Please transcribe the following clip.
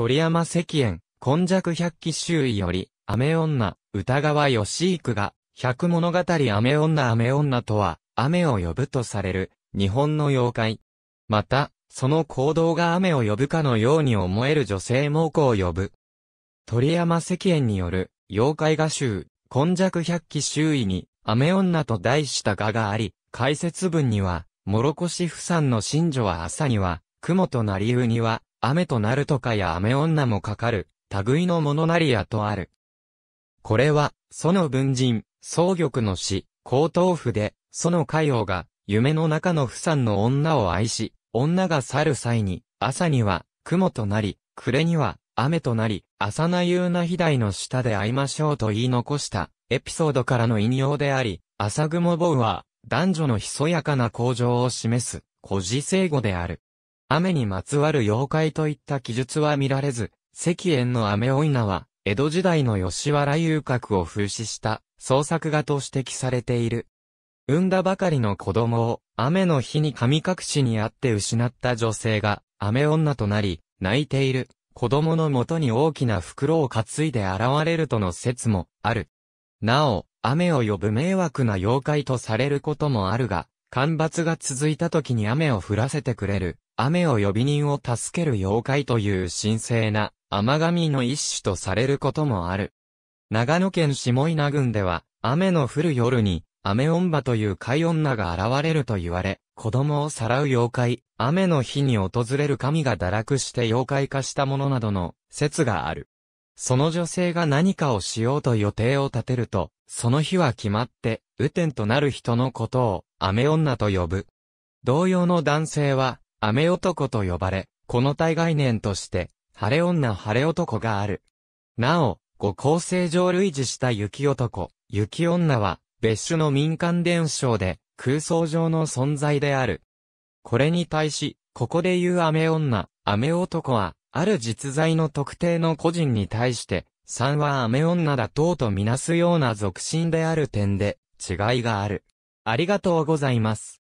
鳥山石燕、今弱百鬼周囲より、雨女、歌川義幾が、百物語雨女雨女とは、雨を呼ぶとされる、日本の妖怪。また、その行動が雨を呼ぶかのように思える女性猛虎を呼ぶ。鳥山石燕による、妖怪画集、今弱百鬼周囲に、雨女と題した画があり、解説文には、諸越不産の神女は朝には、雲となりうには、雨となるとかや雨女もかかる、類のものなりやとある。これは、その文人、総玉の詩、高等府で、その海王が、夢の中の不散の女を愛し、女が去る際に、朝には、雲となり、暮れには、雨となり、朝な夕な日台の下で会いましょうと言い残した、エピソードからの引用であり、朝雲棒は、男女のひそやかな向上を示す、古事聖語である。雨にまつわる妖怪といった記述は見られず、石燕の雨女は、江戸時代の吉原遊郭を風刺した創作画と指摘されている。産んだばかりの子供を雨の日に神隠しにあって失った女性が雨女となり泣いている子供のもとに大きな袋を担いで現れるとの説もある。なお、雨を呼ぶ迷惑な妖怪とされることもあるが、干ばつが続いた時に雨を降らせてくれる雨を呼び人を助ける妖怪という神聖な甘神の一種とされることもある。長野県下稲郡では、雨の降る夜に、雨女という怪女が現れると言われ、子供をさらう妖怪、雨の日に訪れる神が堕落して妖怪化したものなどの説がある。その女性が何かをしようと予定を立てると、その日は決まって、雨天となる人のことを、雨女と呼ぶ。同様の男性は、雨男と呼ばれ、この体概念として、晴れ女晴れ男がある。なお、五構成上類似した雪男、雪女は、別種の民間伝承で、空想上の存在である。これに対し、ここで言う雨女、雨男は、ある実在の特定の個人に対して、三は雨女だ等とみなすような俗心である点で、違いがある。ありがとうございます。